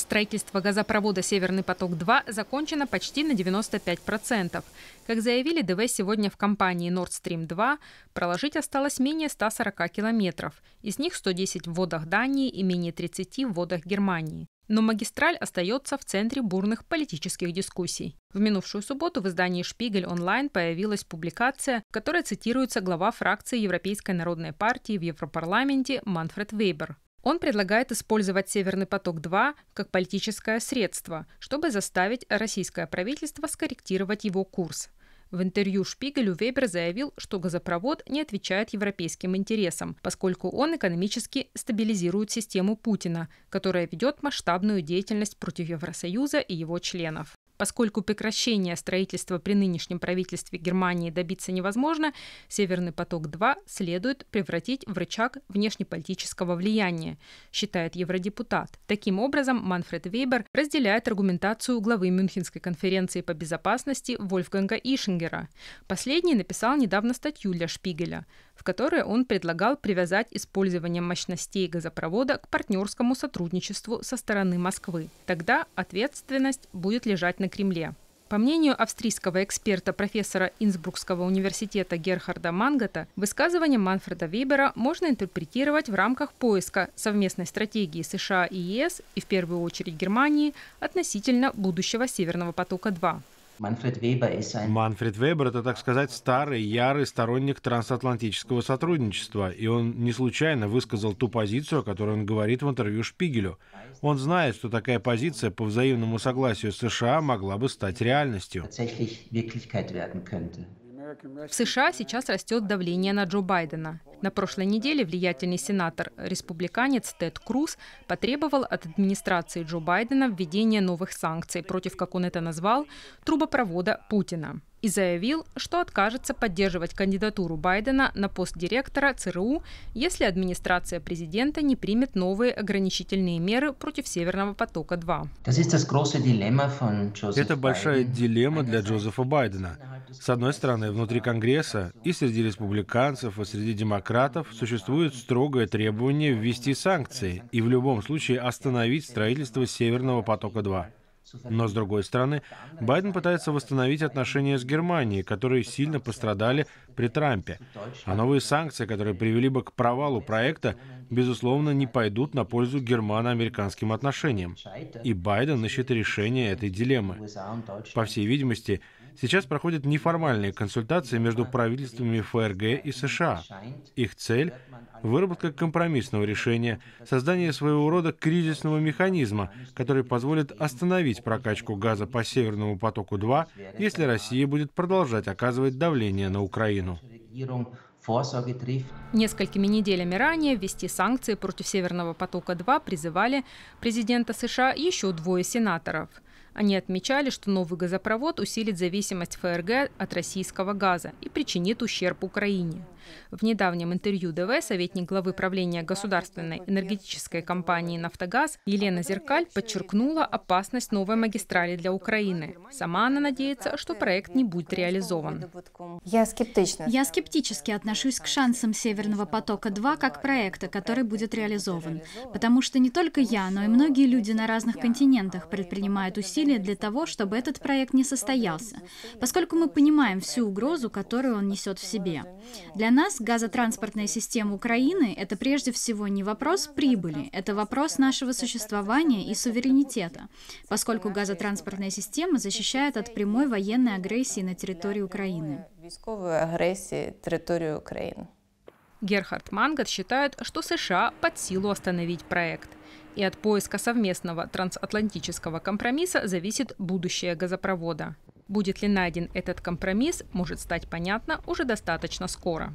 Строительство газопровода «Северный поток-2» закончено почти на 95%. Как заявили ДВ сегодня в компании Nord Stream 2, проложить осталось менее 140 километров, из них 110 в водах Дании и менее 30 в водах Германии. Но магистраль остается в центре бурных политических дискуссий. В минувшую субботу в издании «Шпигель онлайн» появилась публикация, в которой цитируется глава фракции Европейской народной партии в Европарламенте Манфред Вейбер. Он предлагает использовать «Северный поток-2» как политическое средство, чтобы заставить российское правительство скорректировать его курс. В интервью Шпигелю Вебер заявил, что газопровод не отвечает европейским интересам, поскольку он экономически стабилизирует систему Путина, которая ведет масштабную деятельность против Евросоюза и его членов. Поскольку прекращение строительства при нынешнем правительстве Германии добиться невозможно, «Северный поток-2» следует превратить в рычаг внешнеполитического влияния, считает евродепутат. Таким образом, Манфред Вейбер разделяет аргументацию главы Мюнхенской конференции по безопасности Вольфганга Ишингера. Последний написал недавно статью для Шпигеля, в которой он предлагал привязать использование мощностей газопровода к партнерскому сотрудничеству со стороны Москвы. Тогда ответственность будет лежать на Кремле. По мнению австрийского эксперта профессора Инсбрукского университета Герхарда Мангата, высказывание Манфреда Вебера можно интерпретировать в рамках поиска совместной стратегии США и ЕС и в первую очередь Германии относительно будущего Северного потока-2. Манфред Вебер, Манфред Вебер это, так сказать, старый, ярый сторонник трансатлантического сотрудничества, и он не случайно высказал ту позицию, о которой он говорит в интервью Шпигелю. Он знает, что такая позиция по взаимному согласию США могла бы стать реальностью. В США сейчас растет давление на Джо Байдена. На прошлой неделе влиятельный сенатор-республиканец Тед Круз потребовал от администрации Джо Байдена введения новых санкций против, как он это назвал, трубопровода Путина и заявил, что откажется поддерживать кандидатуру Байдена на пост директора ЦРУ, если администрация президента не примет новые ограничительные меры против Северного потока-2. Это большая дилемма для Джозефа Байдена. С одной стороны, внутри Конгресса и среди республиканцев, и среди демократов существует строгое требование ввести санкции и в любом случае остановить строительство Северного потока-2. Но, с другой стороны, Байден пытается восстановить отношения с Германией, которые сильно пострадали при Трампе. А новые санкции, которые привели бы к провалу проекта, безусловно, не пойдут на пользу германо-американским отношениям. И Байден ищет решение этой дилеммы. По всей видимости, сейчас проходят неформальные консультации между правительствами ФРГ и США. Их цель — выработка компромиссного решения, создание своего рода кризисного механизма, который позволит остановить прокачку газа по Северному потоку-2, если Россия будет продолжать оказывать давление на Украину. Несколькими неделями ранее ввести санкции против «Северного потока-2» призывали президента США еще двое сенаторов – они отмечали, что новый газопровод усилит зависимость ФРГ от российского газа и причинит ущерб Украине. В недавнем интервью ДВ советник главы правления государственной энергетической компании «Нафтогаз» Елена Зеркаль подчеркнула опасность новой магистрали для Украины. Сама она надеется, что проект не будет реализован. Я скептично. Я скептически отношусь к шансам «Северного потока-2» как проекта, который будет реализован. Потому что не только я, но и многие люди на разных континентах предпринимают усилия усилия для того, чтобы этот проект не состоялся, поскольку мы понимаем всю угрозу, которую он несет в себе. Для нас газотранспортная система Украины – это прежде всего не вопрос прибыли, это вопрос нашего существования и суверенитета, поскольку газотранспортная система защищает от прямой военной агрессии на территории Украины. Військової агрессии территорию Украины. Герхард Мангат считает, что США под силу остановить проект. И от поиска совместного трансатлантического компромисса зависит будущее газопровода. Будет ли найден этот компромисс, может стать понятно уже достаточно скоро.